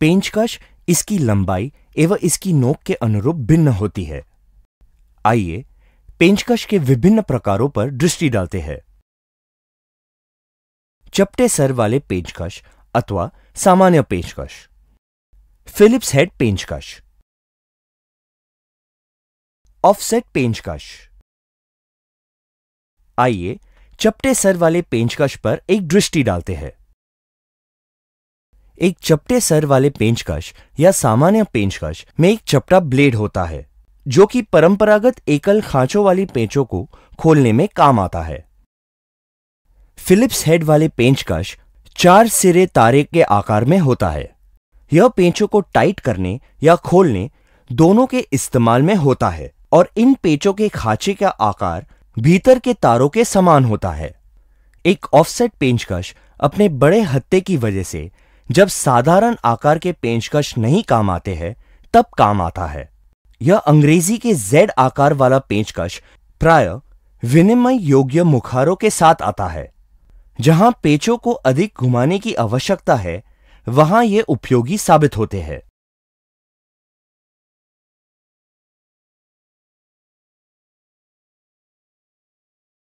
पेंचकश इसकी लंबाई एवं इसकी नोक के अनुरूप भिन्न होती है आइए पेंचकश के विभिन्न प्रकारों पर दृष्टि डालते हैं चपटे सर वाले पेंचकश अथवा सामान्य पेंचकश फिलिप्स हेड पेंचकश ऑफसेट पेंचकश आइए चपटे सर वाले पेंचकश पर एक दृष्टि डालते हैं एक चपटे सर वाले पेंचकश या सामान्य पेंचकश में एक चपटा ब्लेड होता है जो कि परंपरागत एकल खांचों वाली पेंचों को खोलने में काम आता है फिलिप्स हेड वाले पेंचकश चार सिरे तारे के आकार में होता है यह पेंचों को टाइट करने या खोलने दोनों के इस्तेमाल में होता है और इन पेंचों के खांचे का आकार भीतर के तारों के समान होता है एक ऑफसेट पेंचकश अपने बड़े हत्ते की वजह से जब साधारण आकार के पेंचकश नहीं काम आते हैं तब काम आता है यह अंग्रेजी के जेड आकार वाला पेंचकश प्राय विनिमय योग्य मुखारों के साथ आता है जहां पेचों को अधिक घुमाने की आवश्यकता है वहां ये उपयोगी साबित होते हैं